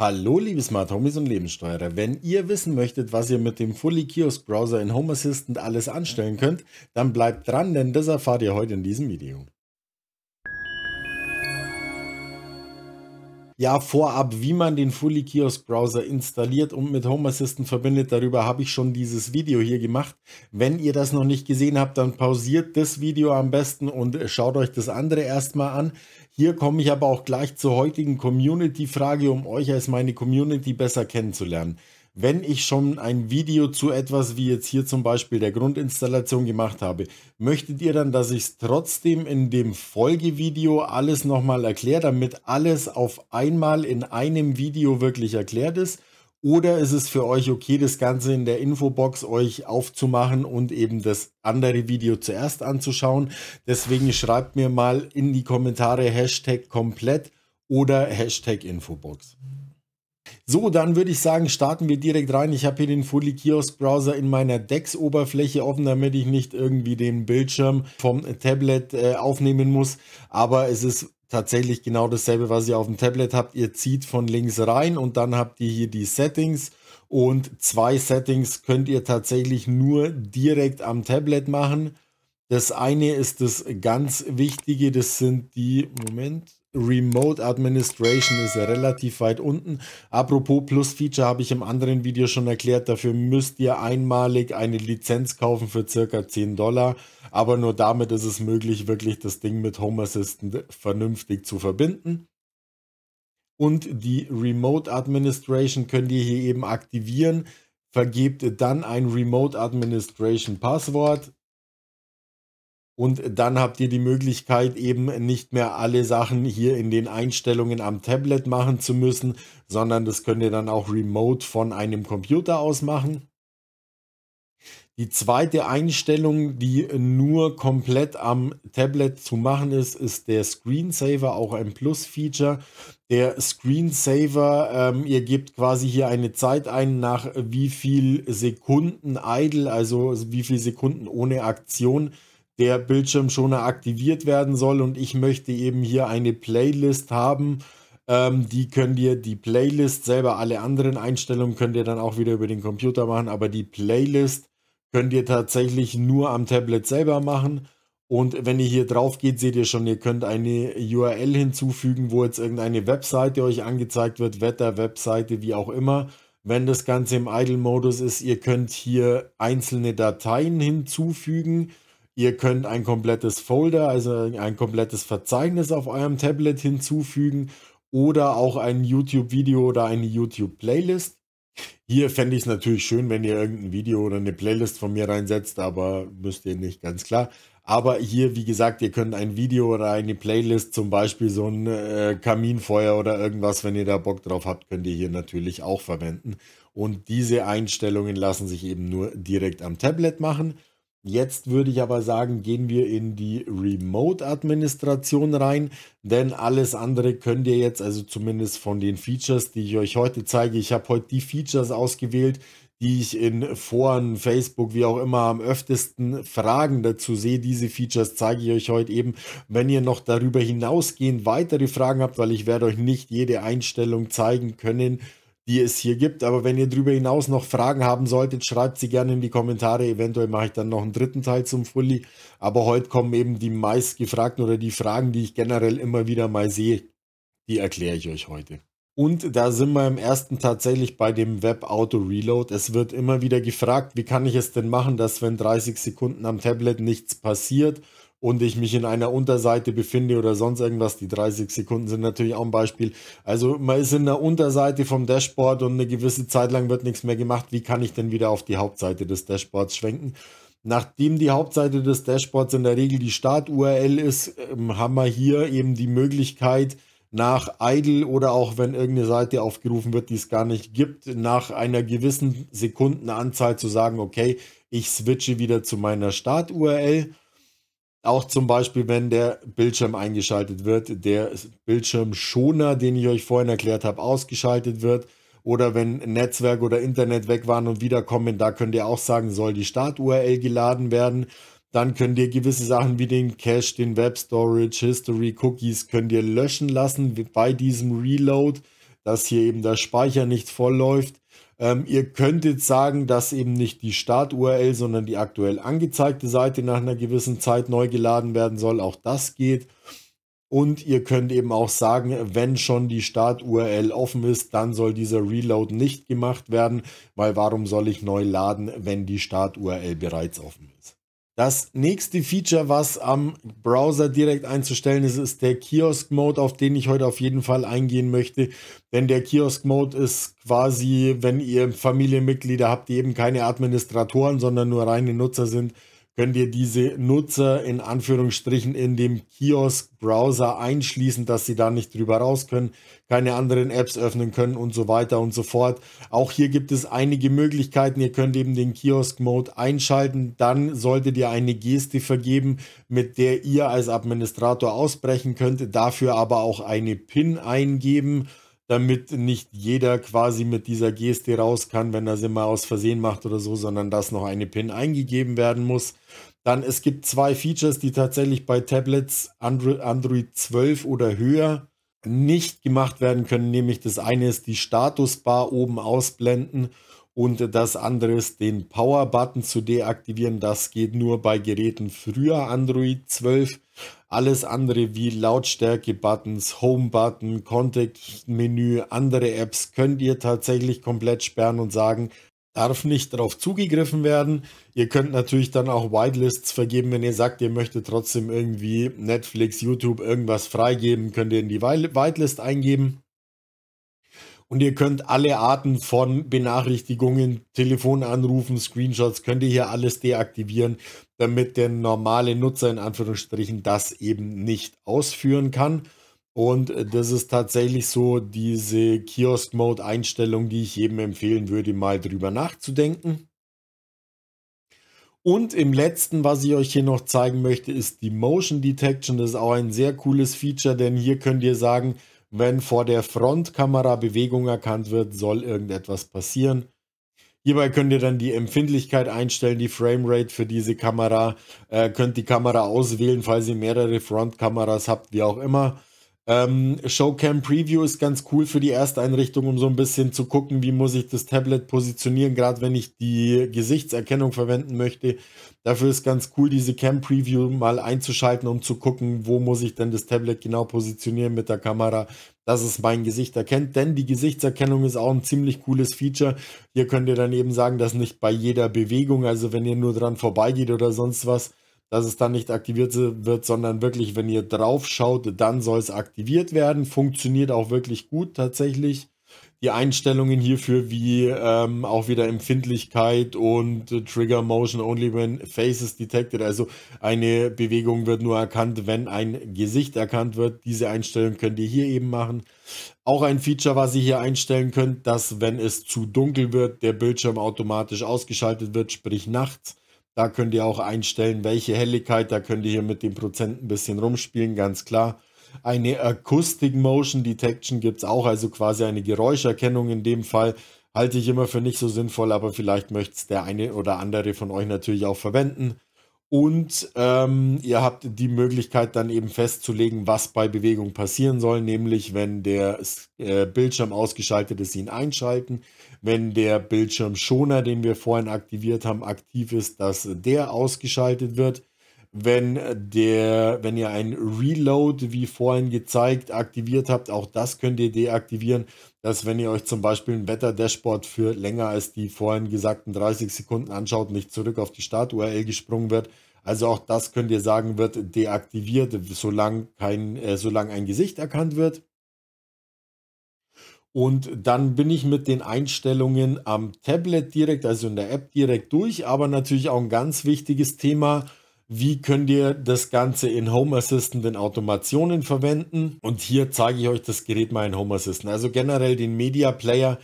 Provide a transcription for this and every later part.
Hallo liebe Smart Homies und Lebenssteuerer, wenn ihr wissen möchtet, was ihr mit dem Fully Kiosk Browser in Home Assistant alles anstellen könnt, dann bleibt dran, denn das erfahrt ihr heute in diesem Video. Ja, vorab, wie man den Fully Kiosk Browser installiert und mit Home Assistant verbindet, darüber habe ich schon dieses Video hier gemacht. Wenn ihr das noch nicht gesehen habt, dann pausiert das Video am besten und schaut euch das andere erstmal an. Hier komme ich aber auch gleich zur heutigen Community-Frage, um euch als meine Community besser kennenzulernen. Wenn ich schon ein Video zu etwas wie jetzt hier zum Beispiel der Grundinstallation gemacht habe, möchtet ihr dann, dass ich es trotzdem in dem Folgevideo alles nochmal erkläre, damit alles auf einmal in einem Video wirklich erklärt ist? Oder ist es für euch okay, das Ganze in der Infobox euch aufzumachen und eben das andere Video zuerst anzuschauen? Deswegen schreibt mir mal in die Kommentare Hashtag komplett oder Hashtag Infobox. So, dann würde ich sagen, starten wir direkt rein. Ich habe hier den Fully Kiosk Browser in meiner DeX-Oberfläche offen, damit ich nicht irgendwie den Bildschirm vom Tablet äh, aufnehmen muss. Aber es ist tatsächlich genau dasselbe, was ihr auf dem Tablet habt. Ihr zieht von links rein und dann habt ihr hier die Settings und zwei Settings könnt ihr tatsächlich nur direkt am Tablet machen. Das eine ist das ganz Wichtige, das sind die, Moment, Remote Administration ist relativ weit unten. Apropos Plus Feature habe ich im anderen Video schon erklärt, dafür müsst ihr einmalig eine Lizenz kaufen für circa 10 Dollar, aber nur damit ist es möglich, wirklich das Ding mit Home Assistant vernünftig zu verbinden. Und die Remote Administration könnt ihr hier eben aktivieren, vergebt dann ein Remote Administration Passwort, und dann habt ihr die Möglichkeit, eben nicht mehr alle Sachen hier in den Einstellungen am Tablet machen zu müssen, sondern das könnt ihr dann auch remote von einem Computer aus machen. Die zweite Einstellung, die nur komplett am Tablet zu machen ist, ist der Screensaver, auch ein Plus-Feature. Der Screensaver, ähm, ihr gebt quasi hier eine Zeit ein, nach wie viel Sekunden idle, also wie viel Sekunden ohne Aktion der Bildschirmschoner aktiviert werden soll und ich möchte eben hier eine Playlist haben. Ähm, die könnt ihr, die Playlist selber, alle anderen Einstellungen könnt ihr dann auch wieder über den Computer machen, aber die Playlist könnt ihr tatsächlich nur am Tablet selber machen. Und wenn ihr hier drauf geht, seht ihr schon, ihr könnt eine URL hinzufügen, wo jetzt irgendeine Webseite euch angezeigt wird, Wetter, Webseite, wie auch immer. Wenn das Ganze im Idle-Modus ist, ihr könnt hier einzelne Dateien hinzufügen. Ihr könnt ein komplettes Folder, also ein komplettes Verzeichnis auf eurem Tablet hinzufügen oder auch ein YouTube-Video oder eine YouTube-Playlist. Hier fände ich es natürlich schön, wenn ihr irgendein Video oder eine Playlist von mir reinsetzt, aber müsst ihr nicht, ganz klar. Aber hier, wie gesagt, ihr könnt ein Video oder eine Playlist, zum Beispiel so ein äh, Kaminfeuer oder irgendwas, wenn ihr da Bock drauf habt, könnt ihr hier natürlich auch verwenden. Und diese Einstellungen lassen sich eben nur direkt am Tablet machen. Jetzt würde ich aber sagen, gehen wir in die Remote-Administration rein, denn alles andere könnt ihr jetzt, also zumindest von den Features, die ich euch heute zeige, ich habe heute die Features ausgewählt, die ich in Foren, Facebook, wie auch immer am öftesten Fragen dazu sehe. Diese Features zeige ich euch heute eben. Wenn ihr noch darüber hinausgehend weitere Fragen habt, weil ich werde euch nicht jede Einstellung zeigen können, die es hier gibt. Aber wenn ihr darüber hinaus noch Fragen haben solltet, schreibt sie gerne in die Kommentare. Eventuell mache ich dann noch einen dritten Teil zum Fully. Aber heute kommen eben die meistgefragten oder die Fragen, die ich generell immer wieder mal sehe. Die erkläre ich euch heute. Und da sind wir im ersten tatsächlich bei dem Web Auto Reload. Es wird immer wieder gefragt, wie kann ich es denn machen, dass wenn 30 Sekunden am Tablet nichts passiert und ich mich in einer Unterseite befinde oder sonst irgendwas. Die 30 Sekunden sind natürlich auch ein Beispiel. Also man ist in der Unterseite vom Dashboard und eine gewisse Zeit lang wird nichts mehr gemacht. Wie kann ich denn wieder auf die Hauptseite des Dashboards schwenken? Nachdem die Hauptseite des Dashboards in der Regel die Start-URL ist, ähm, haben wir hier eben die Möglichkeit, nach Idle oder auch wenn irgendeine Seite aufgerufen wird, die es gar nicht gibt, nach einer gewissen Sekundenanzahl zu sagen, okay, ich switche wieder zu meiner Start-URL auch zum Beispiel, wenn der Bildschirm eingeschaltet wird, der Bildschirmschoner, den ich euch vorhin erklärt habe, ausgeschaltet wird. Oder wenn Netzwerk oder Internet weg waren und wiederkommen, da könnt ihr auch sagen, soll die Start-URL geladen werden. Dann könnt ihr gewisse Sachen wie den Cache, den Web Storage, History, Cookies, könnt ihr löschen lassen bei diesem Reload, dass hier eben der Speicher nicht voll läuft. Ähm, ihr könnt jetzt sagen, dass eben nicht die Start-URL, sondern die aktuell angezeigte Seite nach einer gewissen Zeit neu geladen werden soll. Auch das geht. Und ihr könnt eben auch sagen, wenn schon die Start-URL offen ist, dann soll dieser Reload nicht gemacht werden, weil warum soll ich neu laden, wenn die Start-URL bereits offen ist? Das nächste Feature, was am Browser direkt einzustellen ist, ist der Kiosk-Mode, auf den ich heute auf jeden Fall eingehen möchte. Denn der Kiosk-Mode ist quasi, wenn ihr Familienmitglieder habt, die eben keine Administratoren, sondern nur reine Nutzer sind, könnt ihr diese Nutzer in Anführungsstrichen in dem Kiosk-Browser einschließen, dass sie da nicht drüber raus können, keine anderen Apps öffnen können und so weiter und so fort. Auch hier gibt es einige Möglichkeiten. Ihr könnt eben den Kiosk-Mode einschalten. Dann solltet ihr eine Geste vergeben, mit der ihr als Administrator ausbrechen könnt, dafür aber auch eine PIN eingeben damit nicht jeder quasi mit dieser Geste raus kann, wenn er sie mal aus Versehen macht oder so, sondern dass noch eine PIN eingegeben werden muss. Dann es gibt zwei Features, die tatsächlich bei Tablets Android, Android 12 oder höher nicht gemacht werden können, nämlich das eine ist die Statusbar oben ausblenden und das andere ist, den Power-Button zu deaktivieren. Das geht nur bei Geräten früher Android 12. Alles andere wie Lautstärke-Buttons, Home-Button, Context-Menü, andere Apps könnt ihr tatsächlich komplett sperren und sagen, darf nicht darauf zugegriffen werden. Ihr könnt natürlich dann auch Whitelists vergeben, wenn ihr sagt, ihr möchtet trotzdem irgendwie Netflix, YouTube irgendwas freigeben, könnt ihr in die Whitelist eingeben. Und ihr könnt alle Arten von Benachrichtigungen, Telefonanrufen, Screenshots, könnt ihr hier alles deaktivieren, damit der normale Nutzer in Anführungsstrichen das eben nicht ausführen kann. Und das ist tatsächlich so diese Kiosk-Mode-Einstellung, die ich jedem empfehlen würde, mal drüber nachzudenken. Und im letzten, was ich euch hier noch zeigen möchte, ist die Motion Detection. Das ist auch ein sehr cooles Feature, denn hier könnt ihr sagen, wenn vor der Frontkamera Bewegung erkannt wird, soll irgendetwas passieren. Hierbei könnt ihr dann die Empfindlichkeit einstellen, die Framerate für diese Kamera, äh, könnt die Kamera auswählen, falls ihr mehrere Frontkameras habt, wie auch immer. Ähm, Showcam Preview ist ganz cool für die Ersteinrichtung, um so ein bisschen zu gucken, wie muss ich das Tablet positionieren, gerade wenn ich die Gesichtserkennung verwenden möchte. Dafür ist ganz cool, diese Cam Preview mal einzuschalten, um zu gucken, wo muss ich denn das Tablet genau positionieren mit der Kamera, dass es mein Gesicht erkennt. Denn die Gesichtserkennung ist auch ein ziemlich cooles Feature. Hier könnt ihr dann eben sagen, dass nicht bei jeder Bewegung, also wenn ihr nur dran vorbeigeht oder sonst was, dass es dann nicht aktiviert wird, sondern wirklich, wenn ihr drauf schaut, dann soll es aktiviert werden. Funktioniert auch wirklich gut tatsächlich. Die Einstellungen hierfür wie ähm, auch wieder Empfindlichkeit und Trigger Motion Only when Face is Detected. Also eine Bewegung wird nur erkannt, wenn ein Gesicht erkannt wird. Diese Einstellung könnt ihr hier eben machen. Auch ein Feature, was ihr hier einstellen könnt, dass wenn es zu dunkel wird, der Bildschirm automatisch ausgeschaltet wird, sprich nachts. Da könnt ihr auch einstellen, welche Helligkeit. Da könnt ihr hier mit dem Prozent ein bisschen rumspielen, ganz klar. Eine Acoustic Motion Detection gibt es auch, also quasi eine Geräuscherkennung in dem Fall. Halte ich immer für nicht so sinnvoll, aber vielleicht möchte es der eine oder andere von euch natürlich auch verwenden. Und ähm, ihr habt die Möglichkeit dann eben festzulegen, was bei Bewegung passieren soll, nämlich wenn der äh, Bildschirm ausgeschaltet ist, ihn einschalten. Wenn der Bildschirmschoner, den wir vorhin aktiviert haben, aktiv ist, dass der ausgeschaltet wird wenn äh, der, wenn ihr ein Reload, wie vorhin gezeigt, aktiviert habt, auch das könnt ihr deaktivieren, dass wenn ihr euch zum Beispiel ein Wetter-Dashboard für länger als die vorhin gesagten 30 Sekunden anschaut, nicht zurück auf die Start-URL gesprungen wird. Also auch das könnt ihr sagen, wird deaktiviert, solange kein, äh, solange ein Gesicht erkannt wird. Und dann bin ich mit den Einstellungen am Tablet direkt, also in der App direkt durch, aber natürlich auch ein ganz wichtiges Thema wie könnt ihr das Ganze in Home Assistant in Automationen verwenden. Und hier zeige ich euch das Gerät mal in Home Assistant. Also generell den Media Player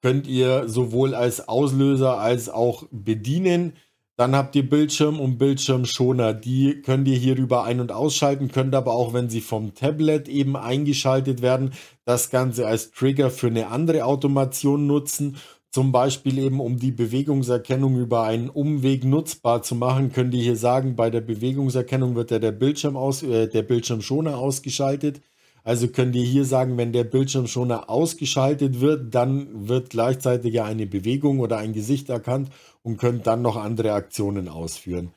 könnt ihr sowohl als Auslöser als auch bedienen. Dann habt ihr Bildschirm und Bildschirmschoner. Die könnt ihr hierüber ein- und ausschalten, könnt aber auch, wenn sie vom Tablet eben eingeschaltet werden, das Ganze als Trigger für eine andere Automation nutzen zum Beispiel eben um die Bewegungserkennung über einen Umweg nutzbar zu machen, können die hier sagen, bei der Bewegungserkennung wird ja der Bildschirm aus, äh, der Bildschirmschoner ausgeschaltet. Also können die hier sagen, wenn der Bildschirmschoner ausgeschaltet wird, dann wird gleichzeitig ja eine Bewegung oder ein Gesicht erkannt und können dann noch andere Aktionen ausführen.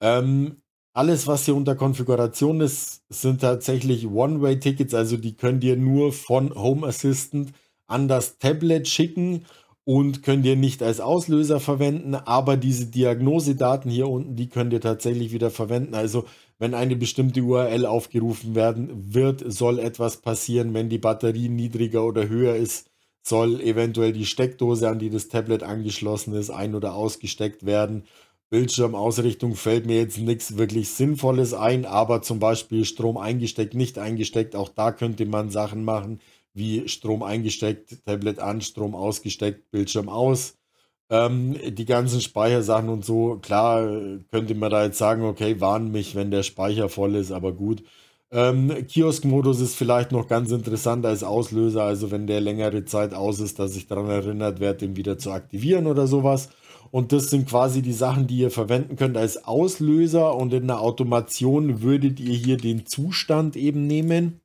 Ähm, alles, was hier unter Konfiguration ist, sind tatsächlich One-Way-Tickets, also die könnt ihr nur von Home Assistant an das Tablet schicken und könnt ihr nicht als Auslöser verwenden, aber diese Diagnosedaten hier unten, die könnt ihr tatsächlich wieder verwenden. Also wenn eine bestimmte URL aufgerufen werden wird, soll etwas passieren, wenn die Batterie niedriger oder höher ist, soll eventuell die Steckdose, an die das Tablet angeschlossen ist, ein- oder ausgesteckt werden. Bildschirmausrichtung fällt mir jetzt nichts wirklich Sinnvolles ein, aber zum Beispiel Strom eingesteckt, nicht eingesteckt, auch da könnte man Sachen machen wie Strom eingesteckt, Tablet an, Strom ausgesteckt, Bildschirm aus. Ähm, die ganzen Speichersachen und so, klar könnte man da jetzt sagen, okay, warn mich, wenn der Speicher voll ist, aber gut. Ähm, kiosk ist vielleicht noch ganz interessant als Auslöser, also wenn der längere Zeit aus ist, dass ich daran erinnert werde, den wieder zu aktivieren oder sowas. Und das sind quasi die Sachen, die ihr verwenden könnt als Auslöser und in der Automation würdet ihr hier den Zustand eben nehmen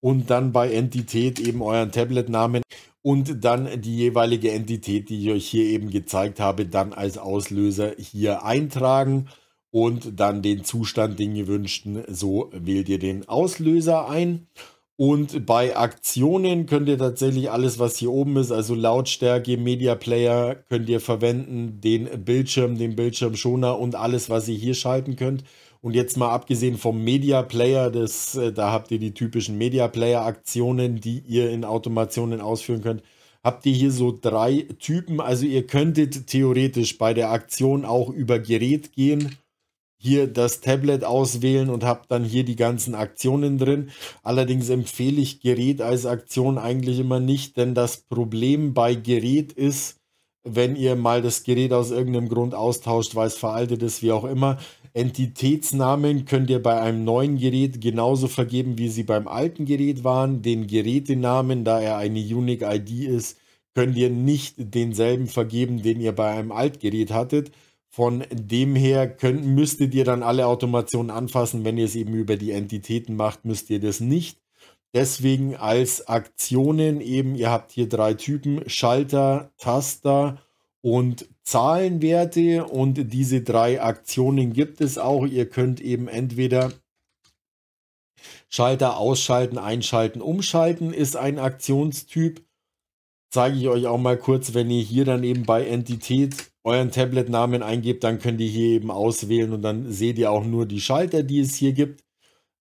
und dann bei Entität eben euren Tablet-Namen und dann die jeweilige Entität, die ich euch hier eben gezeigt habe, dann als Auslöser hier eintragen und dann den Zustand, den gewünschten. So wählt ihr den Auslöser ein. Und bei Aktionen könnt ihr tatsächlich alles, was hier oben ist, also Lautstärke, Media Player, könnt ihr verwenden, den Bildschirm, den Bildschirmschoner und alles, was ihr hier schalten könnt. Und jetzt mal abgesehen vom Media Player, das, äh, da habt ihr die typischen Media Player Aktionen, die ihr in Automationen ausführen könnt. Habt ihr hier so drei Typen? Also ihr könntet theoretisch bei der Aktion auch über Gerät gehen, hier das Tablet auswählen und habt dann hier die ganzen Aktionen drin. Allerdings empfehle ich Gerät als Aktion eigentlich immer nicht, denn das Problem bei Gerät ist, wenn ihr mal das Gerät aus irgendeinem Grund austauscht, weil es veraltet ist, wie auch immer. Entitätsnamen könnt ihr bei einem neuen Gerät genauso vergeben, wie sie beim alten Gerät waren. Den Gerätenamen, da er eine Unique ID ist, könnt ihr nicht denselben vergeben, den ihr bei einem Altgerät hattet. Von dem her könnt, müsstet ihr dann alle Automationen anfassen. Wenn ihr es eben über die Entitäten macht, müsst ihr das nicht deswegen als Aktionen eben, ihr habt hier drei Typen, Schalter, Taster und Zahlenwerte und diese drei Aktionen gibt es auch. Ihr könnt eben entweder Schalter ausschalten, einschalten, umschalten ist ein Aktionstyp. Zeige ich euch auch mal kurz, wenn ihr hier dann eben bei Entität euren Tablet-Namen eingebt, dann könnt ihr hier eben auswählen und dann seht ihr auch nur die Schalter, die es hier gibt.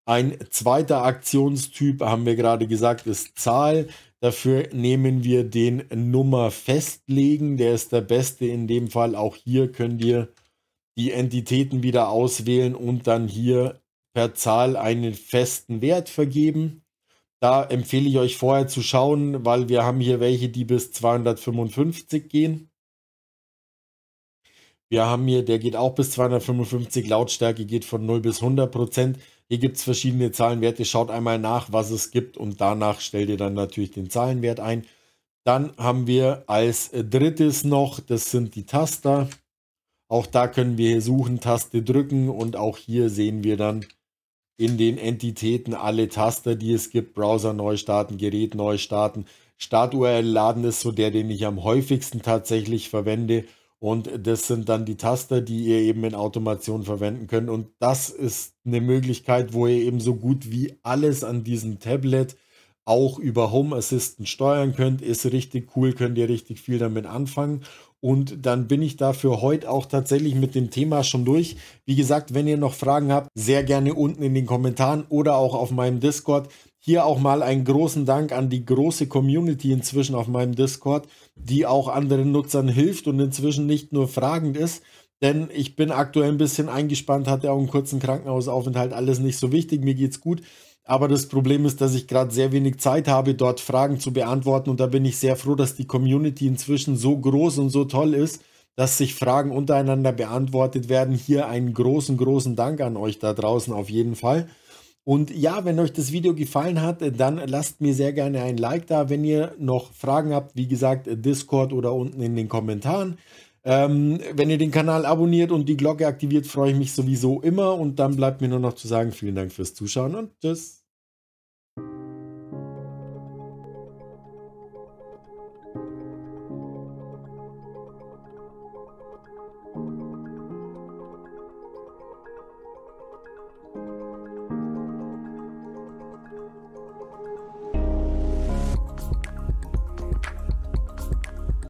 Ein zweiter Aktionstyp, haben wir gerade gesagt, ist Zahl. Dafür nehmen wir den Nummer festlegen. Der ist der beste in dem Fall. Auch hier könnt ihr die Entitäten wieder auswählen und dann hier per Zahl einen festen Wert vergeben. Da empfehle ich euch vorher zu schauen, weil wir haben hier welche, die bis 255 gehen. Wir haben hier, der geht auch bis 255, Lautstärke geht von 0 bis 100 Prozent. Hier gibt es verschiedene Zahlenwerte. Schaut einmal nach, was es gibt und danach stellt ihr dann natürlich den Zahlenwert ein. Dann haben wir als drittes noch, das sind die Taster. Auch da können wir hier suchen, Taste drücken und auch hier sehen wir dann in den Entitäten alle Taster, die es gibt. Browser neu starten, Gerät neu starten. Start-URL laden ist so der, den ich am häufigsten tatsächlich verwende. Und das sind dann die Taster, die ihr eben in Automation verwenden könnt. Und das ist eine Möglichkeit, wo ihr eben so gut wie alles an diesem Tablet auch über Home Assistant steuern könnt. Ist richtig cool, könnt ihr richtig viel damit anfangen. Und dann bin ich dafür heute auch tatsächlich mit dem Thema schon durch. Wie gesagt, wenn ihr noch Fragen habt, sehr gerne unten in den Kommentaren oder auch auf meinem Discord hier auch mal einen großen Dank an die große Community inzwischen auf meinem Discord, die auch anderen Nutzern hilft und inzwischen nicht nur fragend ist. Denn ich bin aktuell ein bisschen eingespannt, hatte auch einen kurzen Krankenhausaufenthalt, alles nicht so wichtig, mir geht's gut. Aber das Problem ist, dass ich gerade sehr wenig Zeit habe, dort Fragen zu beantworten. Und da bin ich sehr froh, dass die Community inzwischen so groß und so toll ist, dass sich Fragen untereinander beantwortet werden. Hier einen großen, großen Dank an euch da draußen auf jeden Fall. Und ja, wenn euch das Video gefallen hat, äh, dann lasst mir sehr gerne ein Like da. Wenn ihr noch Fragen habt, wie gesagt, äh, Discord oder unten in den Kommentaren. Ähm, wenn ihr den Kanal abonniert und die Glocke aktiviert, freue ich mich sowieso immer. Und dann bleibt mir nur noch zu sagen, vielen Dank fürs Zuschauen und tschüss.